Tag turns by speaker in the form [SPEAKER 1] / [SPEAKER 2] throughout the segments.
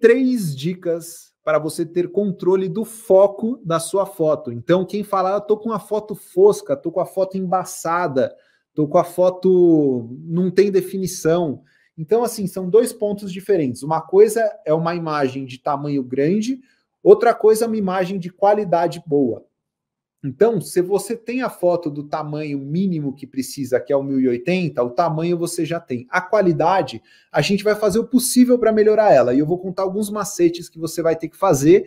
[SPEAKER 1] três dicas para você ter controle do foco da sua foto. Então, quem falar, estou ah, com a foto fosca, estou com a foto embaçada, estou com a foto não tem definição. Então, assim, são dois pontos diferentes. Uma coisa é uma imagem de tamanho grande, outra coisa é uma imagem de qualidade boa. Então, se você tem a foto do tamanho mínimo que precisa, que é o 1080, o tamanho você já tem. A qualidade, a gente vai fazer o possível para melhorar ela. E eu vou contar alguns macetes que você vai ter que fazer,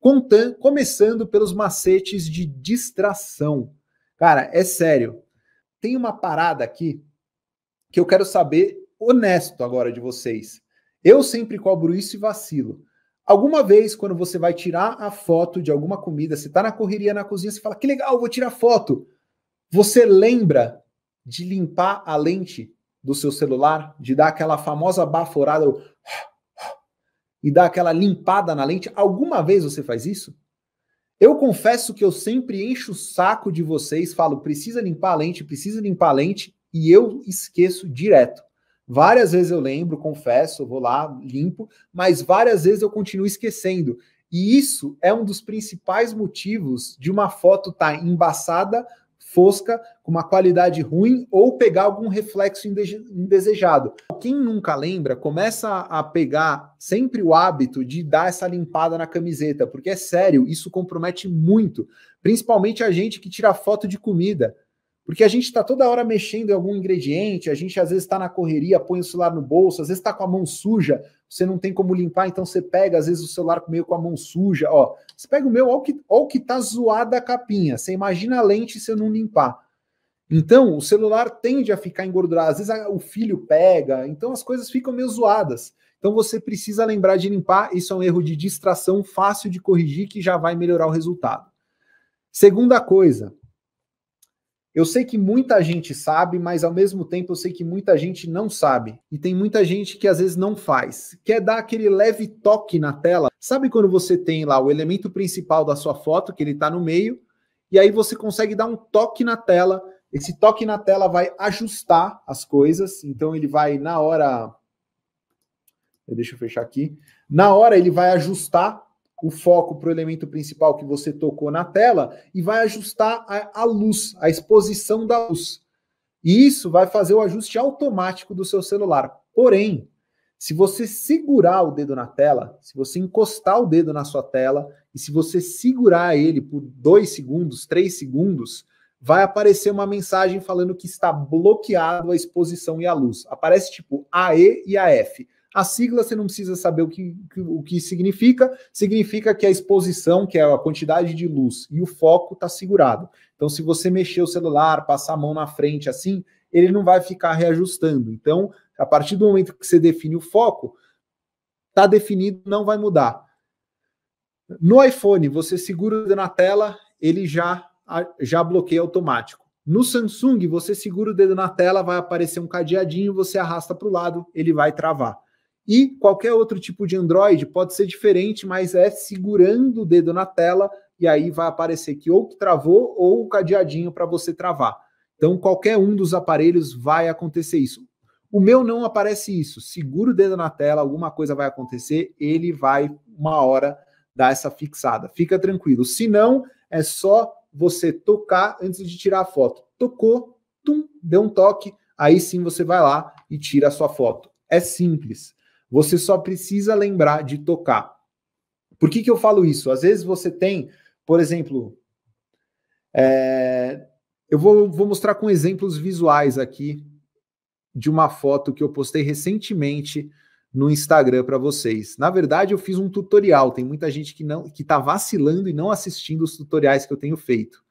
[SPEAKER 1] contando, começando pelos macetes de distração. Cara, é sério. Tem uma parada aqui que eu quero saber honesto agora de vocês. Eu sempre cobro isso e vacilo. Alguma vez, quando você vai tirar a foto de alguma comida, você está na correria na cozinha, você fala: que legal, vou tirar foto. Você lembra de limpar a lente do seu celular, de dar aquela famosa baforada e dar aquela limpada na lente? Alguma vez você faz isso? Eu confesso que eu sempre encho o saco de vocês, falo: precisa limpar a lente, precisa limpar a lente, e eu esqueço direto. Várias vezes eu lembro, confesso, vou lá, limpo, mas várias vezes eu continuo esquecendo. E isso é um dos principais motivos de uma foto estar tá embaçada, fosca, com uma qualidade ruim ou pegar algum reflexo indesejado. Quem nunca lembra, começa a pegar sempre o hábito de dar essa limpada na camiseta, porque é sério, isso compromete muito, principalmente a gente que tira foto de comida. Porque a gente está toda hora mexendo em algum ingrediente, a gente às vezes está na correria, põe o celular no bolso, às vezes está com a mão suja, você não tem como limpar, então você pega, às vezes, o celular meio com a mão suja, ó. Você pega o meu, olha o que, está tá zoada a capinha. Você imagina a lente se eu não limpar. Então, o celular tende a ficar engordurado, às vezes a, o filho pega, então as coisas ficam meio zoadas. Então você precisa lembrar de limpar, isso é um erro de distração fácil de corrigir que já vai melhorar o resultado. Segunda coisa, eu sei que muita gente sabe, mas ao mesmo tempo eu sei que muita gente não sabe. E tem muita gente que às vezes não faz. Quer dar aquele leve toque na tela. Sabe quando você tem lá o elemento principal da sua foto, que ele está no meio, e aí você consegue dar um toque na tela. Esse toque na tela vai ajustar as coisas, então ele vai na hora. Deixa eu fechar aqui. Na hora ele vai ajustar o foco para o elemento principal que você tocou na tela e vai ajustar a, a, luz, a exposição da luz. E isso vai fazer o ajuste automático do seu celular. Porém, se você segurar o dedo na tela, se você encostar o dedo na sua tela e se você segurar ele por dois segundos, três segundos, vai aparecer uma mensagem falando que está bloqueado a exposição e a luz. Aparece tipo AE e AF. A sigla você não precisa saber o que, o que significa, significa que a exposição, que é a quantidade de luz e o foco está segurado. Então, se você mexer o celular, passar a mão na frente assim, ele não vai ficar reajustando. Então, a partir do momento que você define o foco, está definido, não vai mudar. No iPhone, você segura na tela, ele já, já bloqueia automático. No Samsung, você segura o dedo na tela, vai aparecer um cadeadinho, você arrasta para o lado, ele vai travar. E qualquer outro tipo de Android pode ser diferente, mas é segurando o dedo na tela e aí vai aparecer que ou que travou ou o cadeadinho para você travar. Então, qualquer um dos aparelhos vai acontecer isso. O meu não aparece isso. Segura o dedo na tela, alguma coisa vai acontecer, ele vai uma hora dar essa fixada. Fica tranquilo. Se não, é só você tocar antes de tirar a foto. Tocou, tum, deu um toque, aí sim você vai lá e tira a sua foto. É simples. Você só precisa lembrar de tocar. Por que, que eu falo isso? Às vezes você tem, por exemplo, é, eu vou, vou mostrar com exemplos visuais aqui de uma foto que eu postei recentemente no Instagram para vocês. Na verdade, eu fiz um tutorial. Tem muita gente que não que está vacilando e não assistindo os tutoriais que eu tenho feito.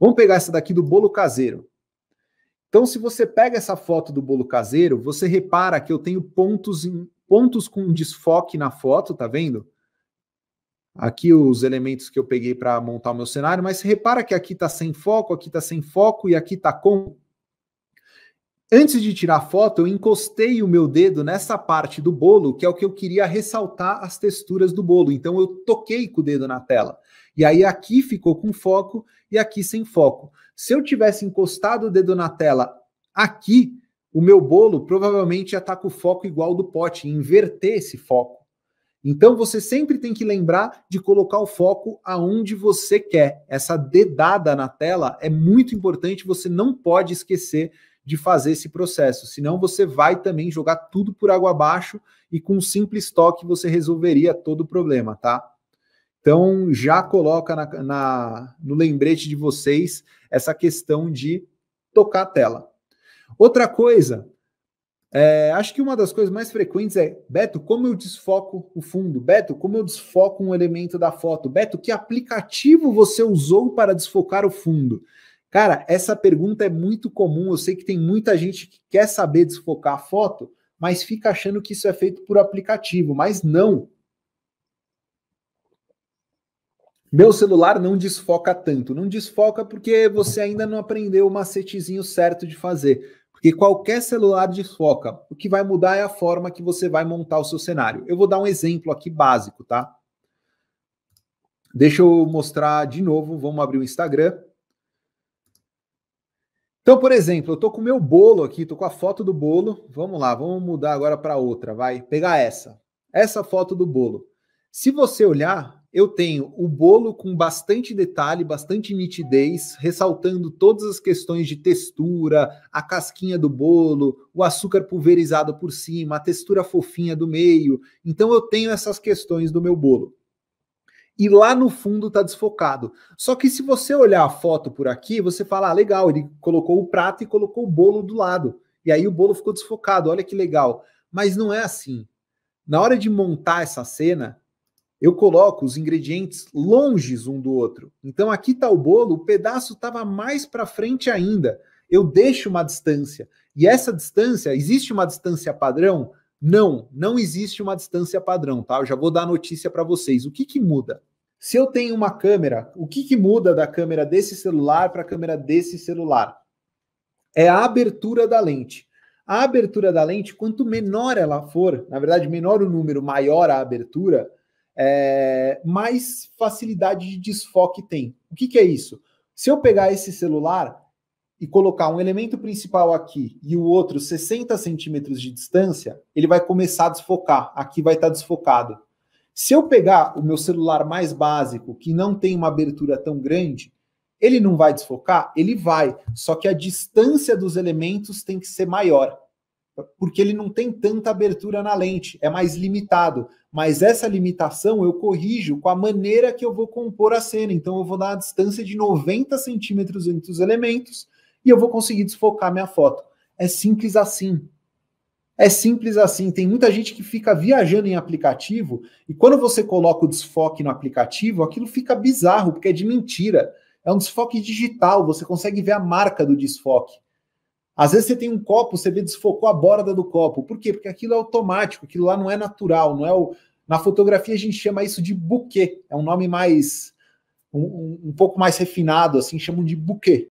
[SPEAKER 1] Vamos pegar essa daqui do bolo caseiro. Então, se você pega essa foto do bolo caseiro, você repara que eu tenho pontos em, pontos com desfoque na foto, tá vendo? Aqui os elementos que eu peguei para montar o meu cenário, mas repara que aqui está sem foco, aqui está sem foco e aqui está com. Antes de tirar a foto, eu encostei o meu dedo nessa parte do bolo, que é o que eu queria ressaltar as texturas do bolo. Então eu toquei com o dedo na tela. E aí aqui ficou com foco e aqui sem foco. Se eu tivesse encostado o dedo na tela aqui, o meu bolo provavelmente ataca tá o foco igual do pote, inverter esse foco. Então você sempre tem que lembrar de colocar o foco aonde você quer. Essa dedada na tela é muito importante, você não pode esquecer de fazer esse processo, senão você vai também jogar tudo por água abaixo e com um simples toque você resolveria todo o problema, tá? Então já coloca na, na no lembrete de vocês essa questão de tocar a tela. Outra coisa, é, acho que uma das coisas mais frequentes é, Beto, como eu desfoco o fundo? Beto, como eu desfoco um elemento da foto? Beto, que aplicativo você usou para desfocar o fundo? Cara, essa pergunta é muito comum. Eu sei que tem muita gente que quer saber desfocar a foto, mas fica achando que isso é feito por aplicativo, mas não. Meu celular não desfoca tanto. Não desfoca porque você ainda não aprendeu o macetezinho certo de fazer porque qualquer celular desfoca. O que vai mudar é a forma que você vai montar o seu cenário. Eu vou dar um exemplo aqui básico, tá? Deixa eu mostrar de novo. Vamos abrir o Instagram. Então, por exemplo, eu tô com o meu bolo aqui, tô com a foto do bolo. Vamos lá, vamos mudar agora para outra, vai. Pegar essa. Essa foto do bolo. Se você olhar, eu tenho o bolo com bastante detalhe, bastante nitidez, ressaltando todas as questões de textura, a casquinha do bolo, o açúcar pulverizado por cima, a textura fofinha do meio. Então eu tenho essas questões do meu bolo. E lá no fundo está desfocado. Só que se você olhar a foto por aqui, você fala: ah, legal, ele colocou o prato e colocou o bolo do lado. E aí o bolo ficou desfocado, olha que legal. Mas não é assim. Na hora de montar essa cena, eu coloco os ingredientes longes um do outro. Então aqui está o bolo, o pedaço estava mais para frente ainda. Eu deixo uma distância. E essa distância, existe uma distância padrão? Não, não existe uma distância padrão, tá? Eu já vou dar a notícia para vocês. O que, que muda? Se eu tenho uma câmera, o que, que muda da câmera desse celular para a câmera desse celular? É a abertura da lente. A abertura da lente, quanto menor ela for, na verdade, menor o número, maior a abertura, é, mais facilidade de desfoque tem. O que, que é isso? Se eu pegar esse celular e colocar um elemento principal aqui e o outro 60 centímetros de distância, ele vai começar a desfocar. Aqui vai estar tá desfocado. Se eu pegar o meu celular mais básico, que não tem uma abertura tão grande, ele não vai desfocar? Ele vai, só que a distância dos elementos tem que ser maior porque ele não tem tanta abertura na lente, é mais limitado. Mas essa limitação eu corrijo com a maneira que eu vou compor a cena. Então eu vou dar uma distância de 90 centímetros entre os elementos e eu vou conseguir desfocar minha foto. É simples assim. É simples assim. Tem muita gente que fica viajando em aplicativo e quando você coloca o desfoque no aplicativo, aquilo fica bizarro, porque é de mentira. É um desfoque digital, você consegue ver a marca do desfoque. Às vezes você tem um copo, você vê desfocou a borda do copo. Por quê? Porque aquilo é automático, aquilo lá não é natural, não é o... Na fotografia a gente chama isso de buquê, é um nome mais um, um pouco mais refinado, assim, chamam de buquê.